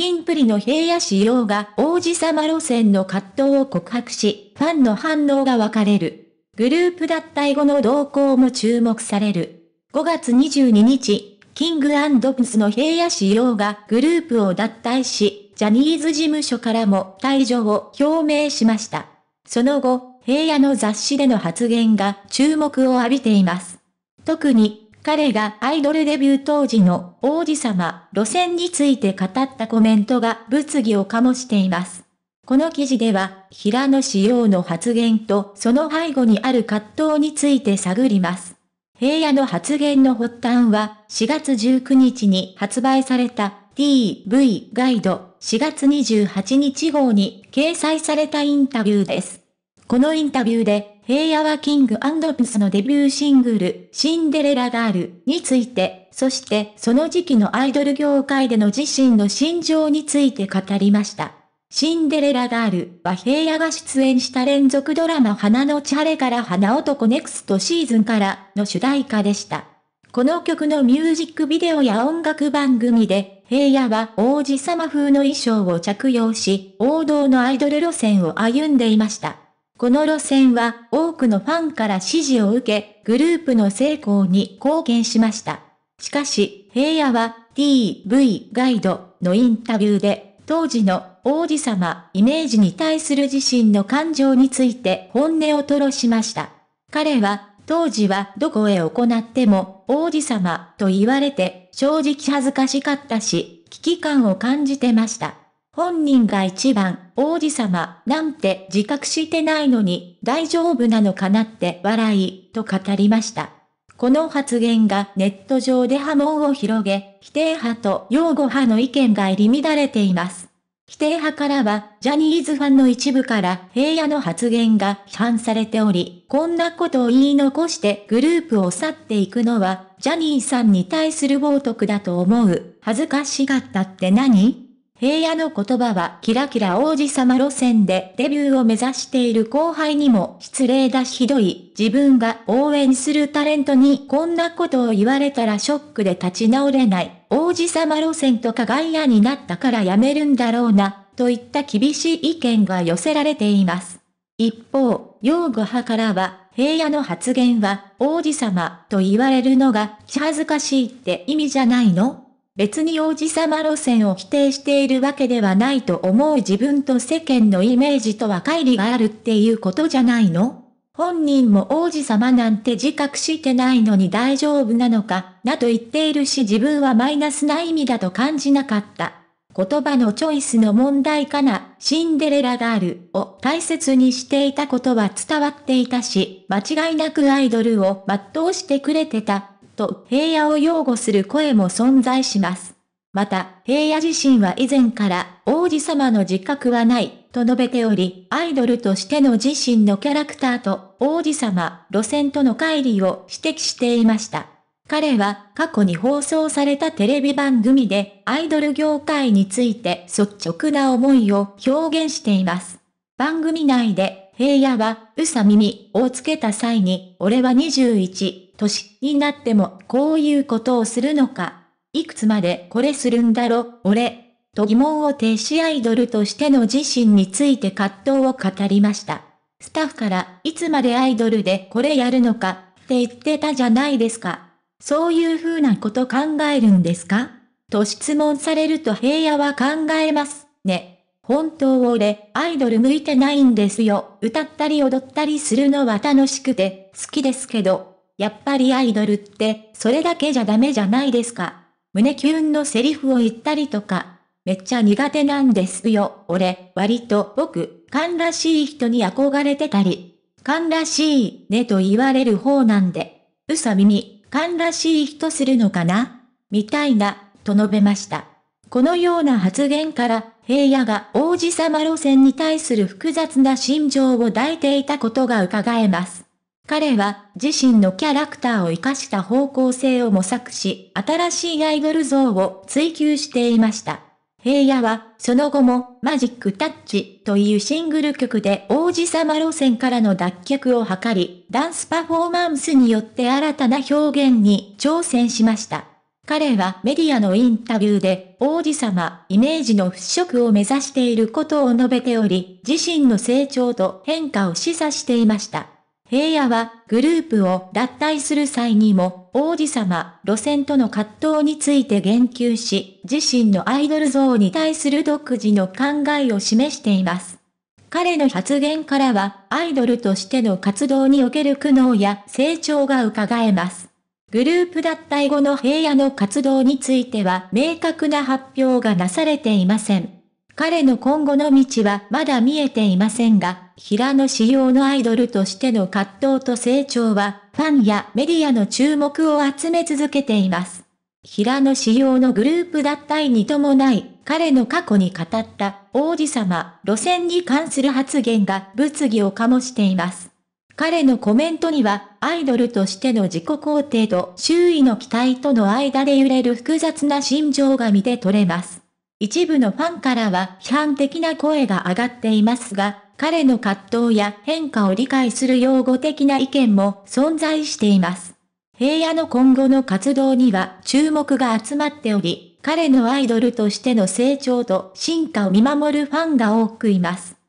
キンプリの平野仕様が王子様路線の葛藤を告白し、ファンの反応が分かれる。グループ脱退後の動向も注目される。5月22日、キングプスの平野仕様がグループを脱退し、ジャニーズ事務所からも退場を表明しました。その後、平野の雑誌での発言が注目を浴びています。特に、彼がアイドルデビュー当時の王子様路線について語ったコメントが物議を醸しています。この記事では、平野紫耀の発言とその背後にある葛藤について探ります。平野の発言の発端は、4月19日に発売された TV ガイド4月28日号に掲載されたインタビューです。このインタビューで、平野はキングピスのデビューシングル、シンデレラガールについて、そしてその時期のアイドル業界での自身の心情について語りました。シンデレラガールは平野が出演した連続ドラマ花のちはれから花男ネクストシーズンからの主題歌でした。この曲のミュージックビデオや音楽番組で、平野は王子様風の衣装を着用し、王道のアイドル路線を歩んでいました。この路線は多くのファンから支持を受け、グループの成功に貢献しました。しかし、平野は TV ガイドのインタビューで、当時の王子様イメージに対する自身の感情について本音を吐露しました。彼は、当時はどこへ行っても王子様と言われて正直恥ずかしかったし、危機感を感じてました。本人が一番王子様なんて自覚してないのに大丈夫なのかなって笑いと語りました。この発言がネット上で波紋を広げ、否定派と擁護派の意見が入り乱れています。否定派からは、ジャニーズファンの一部から平野の発言が批判されており、こんなことを言い残してグループを去っていくのは、ジャニーさんに対する冒涜だと思う。恥ずかしがったって何平野の言葉はキラキラ王子様路線でデビューを目指している後輩にも失礼だしひどい。自分が応援するタレントにこんなことを言われたらショックで立ち直れない。王子様路線とか外野になったからやめるんだろうな、といった厳しい意見が寄せられています。一方、擁護派からは、平野の発言は王子様と言われるのが気恥ずかしいって意味じゃないの別に王子様路線を否定しているわけではないと思う自分と世間のイメージとは乖離があるっていうことじゃないの本人も王子様なんて自覚してないのに大丈夫なのか、など言っているし自分はマイナスな意味だと感じなかった。言葉のチョイスの問題かな、シンデレラガールを大切にしていたことは伝わっていたし、間違いなくアイドルを全うしてくれてた。と平野を擁護する声も存在します。また、平野自身は以前から王子様の自覚はないと述べており、アイドルとしての自身のキャラクターと王子様路線との乖離を指摘していました。彼は過去に放送されたテレビ番組でアイドル業界について率直な思いを表現しています。番組内で平野はうさ耳をつけた際に、俺は21年になってもこういうことをするのか、いくつまでこれするんだろ、俺、と疑問を呈しアイドルとしての自身について葛藤を語りました。スタッフからいつまでアイドルでこれやるのかって言ってたじゃないですか。そういう風なこと考えるんですかと質問されると平野は考えますね。本当俺、アイドル向いてないんですよ。歌ったり踊ったりするのは楽しくて、好きですけど、やっぱりアイドルって、それだけじゃダメじゃないですか。胸キュンのセリフを言ったりとか、めっちゃ苦手なんですよ。俺、割と僕、勘らしい人に憧れてたり、勘らしいねと言われる方なんで、うさみに、勘らしい人するのかなみたいな、と述べました。このような発言から、平野が王子様路線に対する複雑な心情を抱いていたことが伺えます。彼は自身のキャラクターを活かした方向性を模索し、新しいアイドル像を追求していました。平野は、その後も、マジックタッチというシングル曲で王子様路線からの脱却を図り、ダンスパフォーマンスによって新たな表現に挑戦しました。彼はメディアのインタビューで、王子様、イメージの払拭を目指していることを述べており、自身の成長と変化を示唆していました。平野はグループを脱退する際にも王子様路線との葛藤について言及し、自身のアイドル像に対する独自の考えを示しています。彼の発言からはアイドルとしての活動における苦悩や成長が伺えます。グループ脱退後の平野の活動については明確な発表がなされていません。彼の今後の道はまだ見えていませんが、平野仕様のアイドルとしての葛藤と成長は、ファンやメディアの注目を集め続けています。平野仕様のグループ脱退に伴い、彼の過去に語った王子様路線に関する発言が物議を醸しています。彼のコメントには、アイドルとしての自己肯定と周囲の期待との間で揺れる複雑な心情が見て取れます。一部のファンからは批判的な声が上がっていますが、彼の葛藤や変化を理解する用語的な意見も存在しています。平野の今後の活動には注目が集まっており、彼のアイドルとしての成長と進化を見守るファンが多くいます。